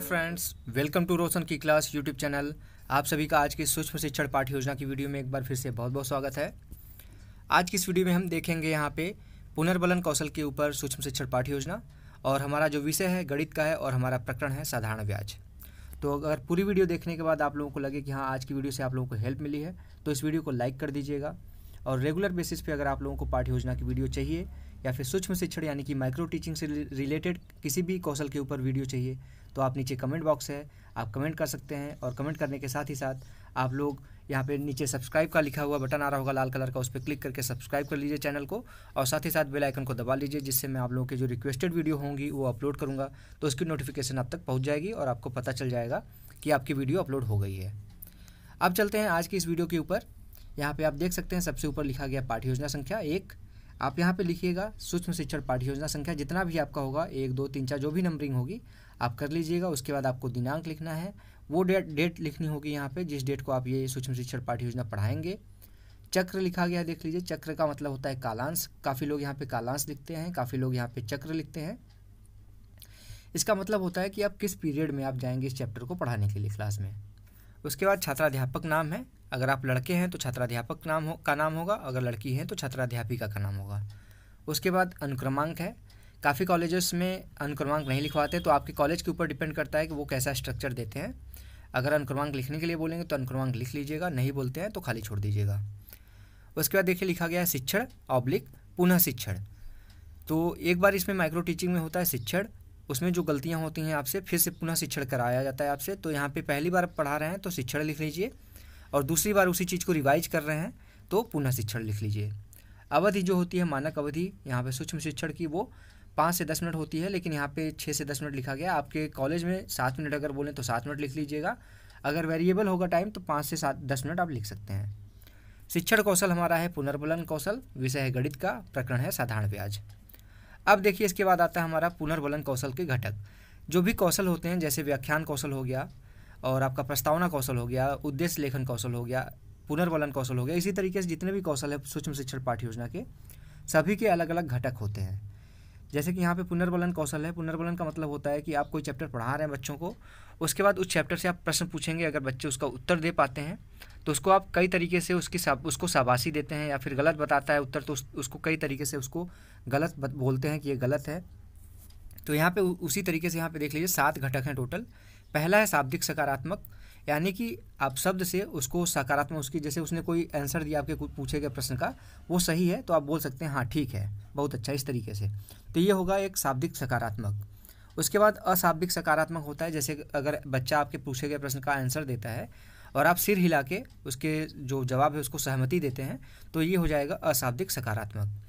friends welcome to रोशन की class YouTube channel आप सभी का आज की सूक्ष्म शिक्षण पाठ योजना की वीडियो में एक बार फिर से बहुत बहुत स्वागत है आज की इस वीडियो में हम देखेंगे यहाँ पे पुनर्बलन कौशल के ऊपर सूक्ष्म शिक्षण पाठ योजना और हमारा जो विषय है गणित का है और हमारा प्रकरण है साधारण ब्याज तो अगर पूरी वीडियो देखने के बाद आप लोगों को लगे कि हाँ आज की वीडियो से आप लोगों को हेल्प मिली है तो इस वीडियो को लाइक कर दीजिएगा और रेगुलर बेसिस पे अगर आप लोगों को पाठ योजना की वीडियो चाहिए या फिर सूक्ष्म शिक्षण यानी कि माइक्रो टीचिंग से रिलेटेड किसी भी कौशल के ऊपर वीडियो चाहिए तो आप नीचे कमेंट बॉक्स है आप कमेंट कर सकते हैं और कमेंट करने के साथ ही साथ आप लोग यहाँ पे नीचे सब्सक्राइब का लिखा हुआ बटन आ रहा होगा लाल कलर का उस पर क्लिक करके सब्सक्राइब कर लीजिए चैनल को और साथ ही साथ बेल आइकन को दबा लीजिए जिससे मैं आप लोगों के जो रिक्वेस्टेड वीडियो होंगी वो अपलोड करूँगा तो उसकी नोटिफिकेशन आप तक पहुँच जाएगी और आपको पता चल जाएगा कि आपकी वीडियो अपलोड हो गई है अब चलते हैं आज की इस वीडियो के ऊपर यहाँ पे आप देख सकते हैं सबसे ऊपर लिखा गया पाठ योजना संख्या एक आप यहाँ पे लिखिएगा सूक्ष्म शिक्षण पाठ्य योजना संख्या जितना भी आपका होगा एक दो तीन चार जो भी नंबरिंग होगी आप कर लीजिएगा उसके बाद आपको दिनांक लिखना है वो डेट डेट लिखनी होगी यहाँ पे जिस डेट को आप ये सूक्ष्म शिक्षण पाठ्य योजना पढ़ाएंगे चक्र लिखा गया देख लीजिए चक्र का मतलब होता है कालांश काफ़ी लोग यहाँ पे कालांश लिखते हैं काफ़ी लोग यहाँ पे चक्र लिखते हैं इसका मतलब होता है कि आप किस पीरियड में आप जाएंगे इस चैप्टर को पढ़ाने के लिए क्लास में उसके बाद छात्राध्यापक नाम है अगर आप लड़के हैं तो छात्राध्यापक नाम हो का नाम होगा अगर लड़की हैं तो छात्राध्यापिका का नाम होगा उसके बाद अनुक्रमांक है काफ़ी कॉलेजेस में अनुक्रमांक नहीं लिखवाते तो आपके कॉलेज के ऊपर डिपेंड करता है कि वो कैसा स्ट्रक्चर देते हैं अगर अनुक्रमांक लिखने के लिए बोलेंगे तो अनुक्रमांक लिख लीजिएगा नहीं बोलते हैं तो खाली छोड़ दीजिएगा उसके बाद देखिए लिखा गया है शिक्षण ऑब्लिक पुनः शिक्षण तो एक बार इसमें माइक्रो टीचिंग में होता है शिक्षण उसमें जो गलतियाँ होती हैं आपसे फिर से पुनः शिक्षण कराया जाता है आपसे तो यहाँ पर पहली बार पढ़ा रहे हैं तो शिक्षण लिख लीजिए और दूसरी बार उसी चीज़ को रिवाइज कर रहे हैं तो पुनः शिक्षण लिख लीजिए अवधि जो होती है मानक अवधि यहाँ पे सूक्ष्म शिक्षण की वो पाँच से दस मिनट होती है लेकिन यहाँ पे छः से दस मिनट लिखा गया आपके कॉलेज में सात मिनट अगर बोलें तो सात मिनट लिख लीजिएगा अगर वेरिएबल होगा टाइम तो पाँच से सात दस मिनट आप लिख सकते हैं शिक्षण कौशल हमारा है पुनर्बलन कौशल विषय है गणित का प्रकरण है साधारण ब्याज अब देखिए इसके बाद आता है हमारा पुनर्वलन कौशल के घटक जो भी कौशल होते हैं जैसे व्याख्यान कौशल हो गया और आपका प्रस्तावना कौशल हो गया उद्देश्य लेखन कौशल हो गया पुनर्वलन कौशल हो गया इसी तरीके से जितने भी कौशल है सूक्ष्म शिक्षण पाठ योजना के सभी के अलग अलग घटक होते हैं जैसे कि यहाँ पे पुनर्वलन कौशल है पुनर्वलन का मतलब होता है कि आप कोई चैप्टर पढ़ा रहे हैं बच्चों को उसके बाद उस चैप्टर से आप प्रश्न पूछेंगे अगर बच्चे उसका उत्तर दे पाते हैं तो उसको आप कई तरीके से उसकी सब उसको शाबाशी देते हैं या फिर गलत बताता है उत्तर तो उस, उसको कई तरीके से उसको गलत बोलते हैं कि ये गलत है तो यहाँ पे उसी तरीके से यहाँ पे देख लीजिए सात घटक हैं टोटल पहला है शाब्दिक सकारात्मक यानी कि आप शब्द से उसको सकारात्मक उसकी जैसे उसने कोई आंसर दिया आपके पूछे गए प्रश्न का वो सही है तो आप बोल सकते हैं हाँ ठीक है बहुत अच्छा इस तरीके से तो ये होगा एक शाब्दिक सकारात्मक उसके बाद अशाब्दिक सकारात्मक होता है जैसे अगर बच्चा आपके पूछे गए प्रश्न का आंसर देता है और आप सिर हिला के उसके जो जवाब है उसको सहमति देते हैं तो ये हो जाएगा अशाब्दिक सकारात्मक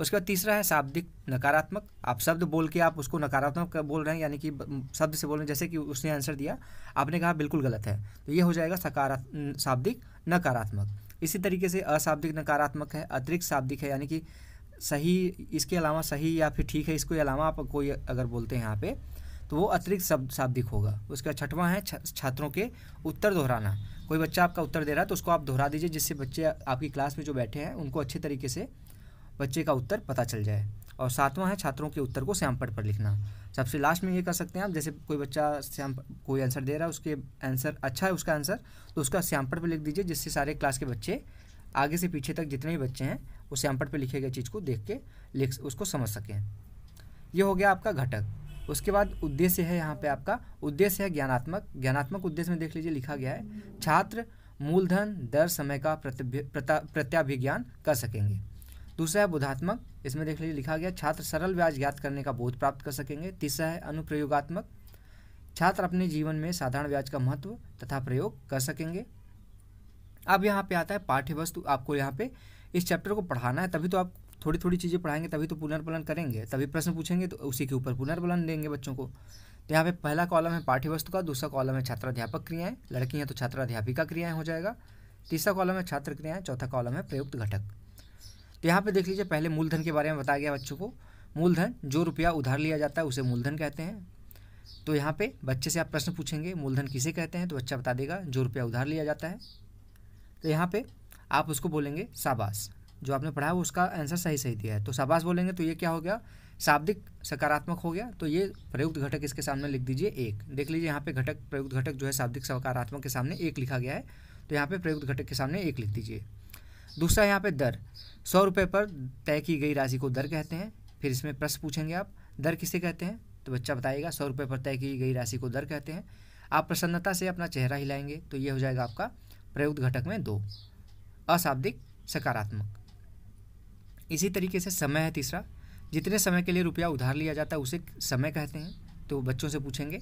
उसके बाद तीसरा है शाब्दिक नकारात्मक आप शब्द बोल के आप उसको नकारात्मक बोल रहे हैं यानी कि शब्द से बोल रहे हैं जैसे कि उसने आंसर दिया आपने कहा बिल्कुल गलत है तो ये हो जाएगा सकारात्मक शाब्दिक नकारात्मक इसी तरीके से अशाब्दिक नकारात्मक है अतिरिक्त शाब्दिक है यानी कि सही इसके अलावा सही या फिर ठीक है इसके अलावा आप कोई अगर बोलते हैं यहाँ पे तो वो अतिरिक्त शब्द शाब्दिक होगा उसका छठवां है छात्रों के उत्तर दोहराना कोई बच्चा आपका उत्तर दे रहा है तो उसको आप दोहरा दीजिए जिससे बच्चे आपकी क्लास में जो बैठे हैं उनको अच्छे तरीके से बच्चे का उत्तर पता चल जाए और सातवां है छात्रों के उत्तर को श्यामपट पर लिखना सबसे लास्ट में ये कर सकते हैं आप जैसे कोई बच्चा श्याम कोई आंसर दे रहा है उसके आंसर अच्छा है उसका आंसर तो उसका श्यामपट पर लिख दीजिए जिससे सारे क्लास के बच्चे आगे से पीछे तक जितने भी बच्चे हैं वो श्यामपट पर लिखे गए चीज़ को देख के लिख उसको समझ सकें ये हो गया आपका घटक उसके बाद उद्देश्य है यहाँ पे आपका उद्देश्य है ज्ञानात्मक ज्ञानात्मक उद्देश्य में देख लीजिए लिखा गया है छात्र मूलधन दर समय का प्रत्याभिज्ञान कर सकेंगे दूसरा है बोधात्मक इसमें देख लीजिए लिखा गया छात्र सरल ब्याज ज्ञात करने का बोध प्राप्त कर सकेंगे तीसरा है अनुप्रयोगात्मक छात्र अपने जीवन में साधारण ब्याज का महत्व तथा प्रयोग कर सकेंगे अब यहाँ पे आता है पाठ्य वस्तु आपको यहाँ पे इस चैप्टर को पढ़ाना है तभी तो आप थोड़ी थोड़ी चीज़ें पढ़ाएंगे तभी तो पुनर्बलन करेंगे तभी प्रश्न पूछेंगे तो उसी के ऊपर पुनर्बलन देंगे बच्चों को तो यहाँ पे पहला कॉलम है पाठ्य वस्तु का दूसरा कॉलम है छात्राध्यापक क्रियाएं लड़की हैं तो छात्राध्यापिका क्रियाएं हो जाएगा तीसरा कॉलम है छात्र क्रियाएं चौथा कॉलम है प्रयुक्त घटक तो यहाँ पे देख लीजिए पहले मूलधन के बारे में बताया गया बच्चों को मूलधन जो रुपया उधार लिया जाता है उसे मूलधन कहते हैं तो यहाँ पे बच्चे से आप प्रश्न पूछेंगे मूलधन किसे कहते हैं तो बच्चा बता देगा जो रुपया उधार लिया जाता है तो यहाँ पे आप उसको बोलेंगे शाबाश जो आपने पढ़ा है उसका आंसर सही सही दिया है तो शाबाश बोलेंगे तो ये क्या हो गया शाब्दिक सकारात्मक हो गया तो ये प्रयुक्त घटक इसके सामने लिख दीजिए एक देख लीजिए यहाँ पे घटक प्रयुक्त घटक जो है शाब्दिक सकारात्मक के सामने एक लिखा गया है तो यहाँ पे प्रयुक्त घटक के सामने एक लिख दीजिए दूसरा यहाँ पे दर सौ रुपये पर तय की गई राशि को दर कहते हैं फिर इसमें प्रश्न पूछेंगे आप दर किसे कहते हैं तो बच्चा बताएगा सौ रुपये पर तय की गई राशि को दर कहते हैं आप प्रसन्नता से अपना चेहरा हिलाएंगे तो ये हो जाएगा आपका प्रयुक्त घटक में दो अशाब्दिक सकारात्मक इसी तरीके से समय है तीसरा जितने समय के लिए रुपया उधार लिया जाता है उसे समय कहते हैं तो बच्चों से पूछेंगे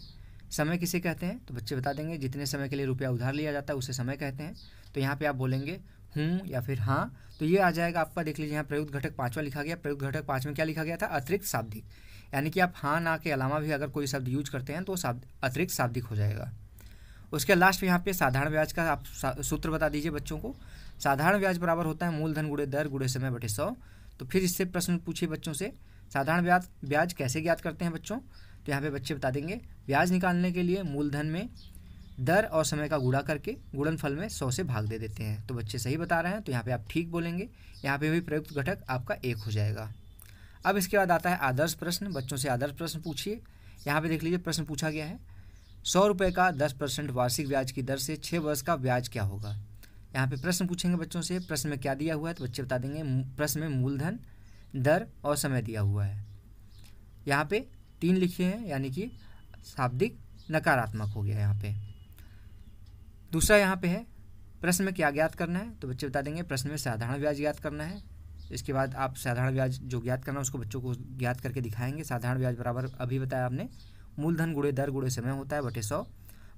समय किसे कहते हैं तो बच्चे बता देंगे जितने समय के लिए रुपया उधार लिया जाता है उसे समय कहते हैं तो यहाँ पे आप बोलेंगे हूँ या फिर हाँ तो ये आ जाएगा आपका देख लीजिए यहाँ प्रयुक्त घटक पाँचवा लिखा गया प्रयुक्त घटक पाँच में क्या लिखा गया था अतिरिक्त शाब्दिक यानी कि आप हाँ ना के अलावा भी अगर कोई शब्द यूज करते हैं तो अतिरिक्त शाब्दिक हो जाएगा उसके लास्ट में यहाँ पे साधारण ब्याज का आप सूत्र बता दीजिए बच्चों को साधारण ब्याज बराबर होता है मूलधन गुड़े दर गुड़े समय बटे सौ तो फिर इससे प्रश्न पूछिए बच्चों से साधारण ब्याज ब्याज कैसे ज्ञात करते हैं बच्चों तो यहाँ पे बच्चे बता देंगे ब्याज निकालने के लिए मूलधन में दर और समय का गुड़ा करके गुणनफल में सौ से भाग दे देते हैं तो बच्चे सही बता रहे हैं तो यहाँ पे आप ठीक बोलेंगे यहाँ पे भी प्रयुक्त घटक आपका एक हो जाएगा अब इसके बाद आता है आदर्श प्रश्न बच्चों से आदर्श प्रश्न पूछिए यहाँ पे देख लीजिए प्रश्न पूछा गया है सौ रुपये का दस परसेंट वार्षिक ब्याज की दर से छः वर्ष का ब्याज क्या होगा यहाँ पे प्रश्न पूछेंगे बच्चों से प्रश्न में क्या दिया हुआ है तो बच्चे बता देंगे प्रश्न में मूलधन दर और समय दिया हुआ है यहाँ पे तीन लिखे हैं यानी कि शाब्दिक नकारात्मक हो गया यहाँ पे दूसरा यहाँ पे है प्रश्न में क्या ज्ञात करना है तो बच्चे बता देंगे प्रश्न में साधारण ब्याज ज्ञात करना है इसके बाद आप साधारण ब्याज जो ज्ञात करना है उसको बच्चों को ज्ञात करके दिखाएंगे साधारण ब्याज बराबर अभी बताया आपने मूलधन गुड़े दर गुड़े समय होता है बटे सौ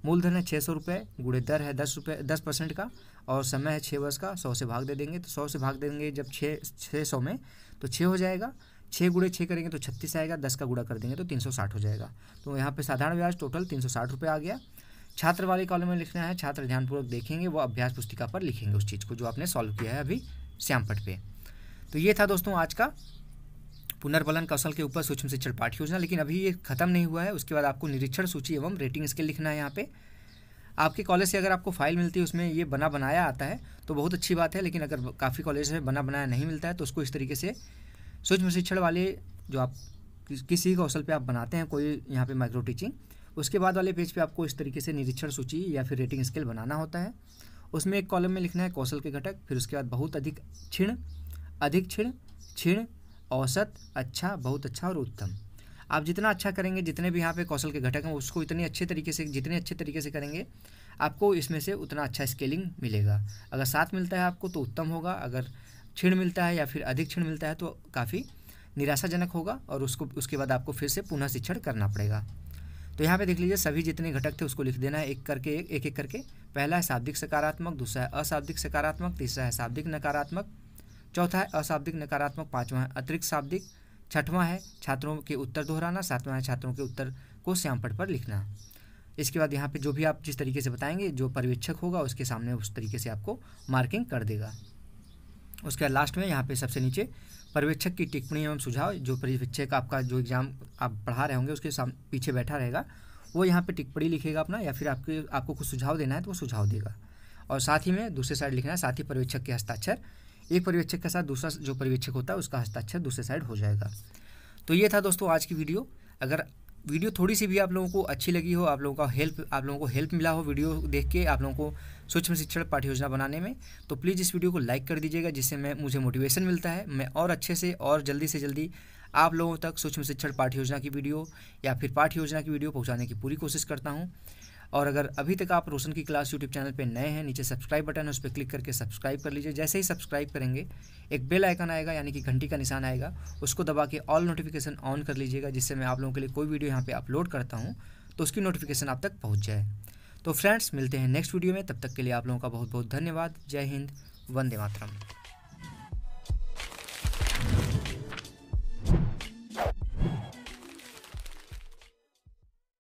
मूलधन है छः सौ रुपये गुड़े दर है दस रुपये दस परसेंट का और समय है छः वर्ष का सौ से भाग दे देंगे तो सौ से भाग दे देंगे जब छः छः सौ में तो छः हो जाएगा छः गुड़े छः करेंगे तो छत्तीस आएगा दस का गुड़ा कर देंगे तो तीन सौ साठ हो जाएगा तो यहाँ पर साधारण ब्याज टोटल तीन सौ साठ रुपये आ गया छात्र वाले कॉलम में लिखना है छात्र ध्यानपूर्वक देखेंगे वो अभ्यास पुस्तिका पर लिखेंगे उस चीज़ को जो आपने सॉल्व किया है अभी श्यामपट पर तो ये था दोस्तों आज का पुनर्बलन कौशल के ऊपर सूक्ष्म शिक्षण पाठ योजना लेकिन अभी ये खत्म नहीं हुआ है उसके बाद आपको निरीक्षण सूची एवं रेटिंग स्केल लिखना है यहाँ पे आपके कॉलेज से अगर आपको फाइल मिलती है उसमें ये बना बनाया आता है तो बहुत अच्छी बात है लेकिन अगर काफ़ी कॉलेज में बना बनाया नहीं मिलता है तो उसको इस तरीके से सूक्ष्म शिक्षण वाले जो आप किसी कौशल पर आप बनाते हैं कोई यहाँ पर माइक्रो टीचिंग उसके बाद वाले पेज पर आपको इस तरीके से निरीक्षण सूची या फिर रेटिंग स्केल बनाना होता है उसमें एक कॉलम में लिखना है कौशल के घटक फिर उसके बाद बहुत अधिक क्षीण अधिक क्षीण क्षीण औसत अच्छा बहुत अच्छा और उत्तम आप जितना अच्छा करेंगे जितने भी यहाँ पे कौशल के घटक हैं उसको इतने अच्छे तरीके से जितने अच्छे तरीके से करेंगे आपको इसमें से उतना अच्छा स्केलिंग मिलेगा अगर सात मिलता है आपको तो उत्तम होगा अगर क्षीण मिलता है या फिर अधिक क्षीण मिलता है तो काफ़ी निराशाजनक होगा और उसको उसके बाद आपको फिर से पुनः शिक्षण करना पड़ेगा तो यहाँ पे देख लीजिए सभी जितने घटक थे उसको लिख देना है एक करके एक एक करके पहला है शाब्दिक सकारात्मक दूसरा है अशाब्दिक सकारात्मक तीसरा है शाब्दिक नकारात्मक चौथा है अशाब्दिक नकारात्मक पांचवा है अतिरिक्त शाब्दिक छठवां है छात्रों के उत्तर दोहराना सातवां है छात्रों के उत्तर को श्यामपट पर लिखना इसके बाद यहाँ पे जो भी आप जिस तरीके से बताएंगे जो पर्यवेक्षक होगा उसके सामने उस तरीके से आपको मार्किंग कर देगा उसके बाद लास्ट में यहाँ पे सबसे नीचे पर्यवेक्षक की टिप्पणी एवं सुझाव जो पर्यवेक्षक आपका जो एग्ज़ाम आप पढ़ा रहे होंगे उसके साम पीछे बैठा रहेगा वो यहाँ पे टिप्पणी लिखेगा अपना या फिर आपके आपको कुछ सुझाव देना है तो वो सुझाव देगा और साथ ही में दूसरे साइड लिखना है साथ ही पर्यवेक्षक के हस्ताक्षर एक पर्यवेक्षक के साथ दूसरा जो पर्यवेक्षक होता है उसका हस्ताक्षर दूसरे साइड हो जाएगा तो ये था दोस्तों आज की वीडियो अगर वीडियो थोड़ी सी भी आप लोगों को अच्छी लगी हो आप लोगों का हेल्प आप लोगों को हेल्प मिला हो वीडियो देख के आप लोगों को सूक्ष्म शिक्षण पाठ्य योजना बनाने में तो प्लीज़ इस वीडियो को लाइक कर दीजिएगा जिससे मैं मुझे मोटिवेशन मिलता है मैं और अच्छे से और जल्दी से जल्दी आप लोगों तक सूक्ष्म शिक्षण पाठ्य योजना की वीडियो या फिर पाठ्य योजना की वीडियो पहुँचाने की पूरी कोशिश करता हूँ और अगर अभी तक आप रोशन की क्लास यूट्यूब चैनल पर नए हैं नीचे सब्सक्राइब बटन है उस पर क्लिक करके सब्सक्राइब कर लीजिए जैसे ही सब्सक्राइब करेंगे एक बेल आइकन आएगा यानी कि घंटी का निशान आएगा उसको दबा के ऑल नोटिफिकेशन ऑन कर लीजिएगा जिससे मैं आप लोगों के लिए कोई वीडियो यहाँ पर अपलोड करता हूँ तो उसकी नोटिफिकेशन आप तक पहुँच जाए तो फ्रेंड्स मिलते हैं नेक्स्ट वीडियो में तब तक के लिए आप लोगों का बहुत बहुत धन्यवाद जय हिंद वंदे मातरम